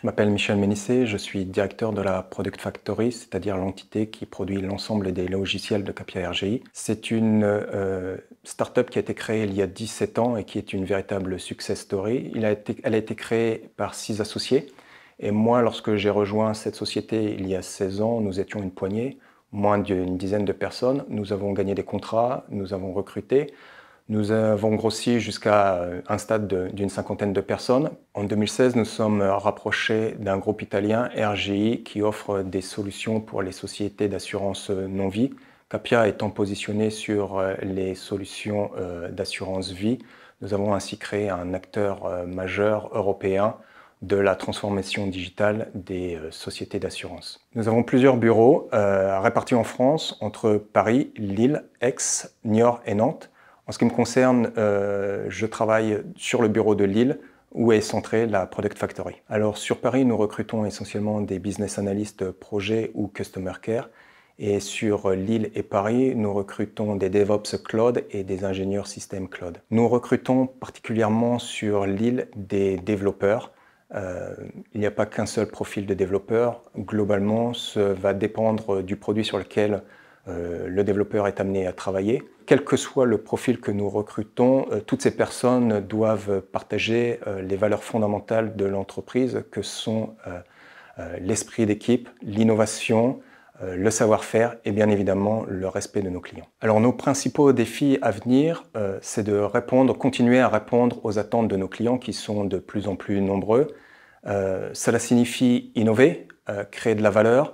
Je m'appelle Michel Ménissé, je suis directeur de la Product Factory, c'est-à-dire l'entité qui produit l'ensemble des logiciels de Capia RGI. C'est une euh, up qui a été créée il y a 17 ans et qui est une véritable success story. elle a été créée par six associés. Et moi, lorsque j'ai rejoint cette société il y a 16 ans, nous étions une poignée, moins d'une dizaine de personnes. Nous avons gagné des contrats, nous avons recruté. Nous avons grossi jusqu'à un stade d'une cinquantaine de personnes. En 2016, nous sommes rapprochés d'un groupe italien, RGI, qui offre des solutions pour les sociétés d'assurance non-vie. Capia étant positionné sur euh, les solutions euh, d'assurance vie, nous avons ainsi créé un acteur euh, majeur européen de la transformation digitale des sociétés d'assurance. Nous avons plusieurs bureaux répartis en France entre Paris, Lille, Aix, Niort et Nantes en ce qui me concerne, euh, je travaille sur le bureau de Lille où est centrée la Product Factory. Alors sur Paris, nous recrutons essentiellement des business analysts projet ou customer care. Et sur Lille et Paris, nous recrutons des DevOps Cloud et des ingénieurs système Cloud. Nous recrutons particulièrement sur Lille des développeurs. Euh, il n'y a pas qu'un seul profil de développeur. Globalement, ça va dépendre du produit sur lequel euh, le développeur est amené à travailler. Quel que soit le profil que nous recrutons, euh, toutes ces personnes doivent partager euh, les valeurs fondamentales de l'entreprise que sont l'esprit d'équipe, l'innovation, le savoir-faire et bien évidemment le respect de nos clients. Alors nos principaux défis à venir, c'est de répondre, continuer à répondre aux attentes de nos clients qui sont de plus en plus nombreux. cela signifie innover, créer de la valeur,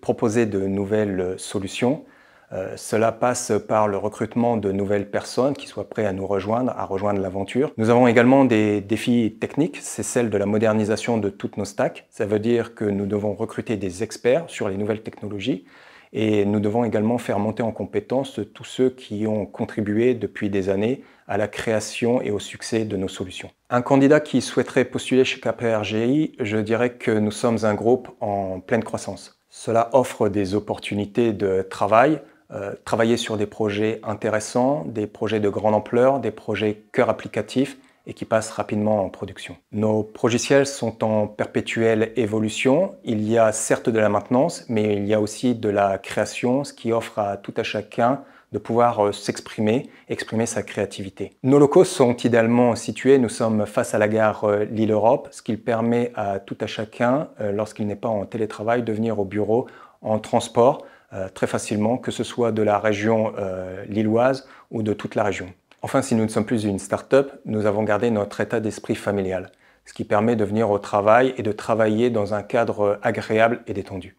proposer, de nouvelles solutions. Euh, cela passe par le recrutement de nouvelles personnes qui soient prêtes à nous rejoindre, à rejoindre l'aventure. Nous avons également des défis techniques, c'est celle de la modernisation de toutes nos stacks. Ça veut dire que nous devons recruter des experts sur les nouvelles technologies et nous devons également faire monter en compétence tous ceux qui ont contribué depuis des années à la création et au succès de nos solutions. Un candidat qui souhaiterait postuler chez KPRGI, je dirais que nous sommes un groupe en pleine croissance. Cela offre des opportunités de travail, euh, travailler sur des projets intéressants, des projets de grande ampleur, des projets cœur applicatifs, et qui passe rapidement en production. Nos progiciels sont en perpétuelle évolution. Il y a certes de la maintenance, mais il y a aussi de la création, ce qui offre à tout à chacun de pouvoir euh, s'exprimer, exprimer sa créativité. Nos locaux sont idéalement situés, nous sommes face à la gare euh, Lille-Europe, ce qui permet à tout à chacun, euh, lorsqu'il n'est pas en télétravail, de venir au bureau en transport très facilement, que ce soit de la région lilloise ou de toute la région. Enfin, si nous ne sommes plus une start-up, nous avons gardé notre état d'esprit familial, ce qui permet de venir au travail et de travailler dans un cadre agréable et détendu.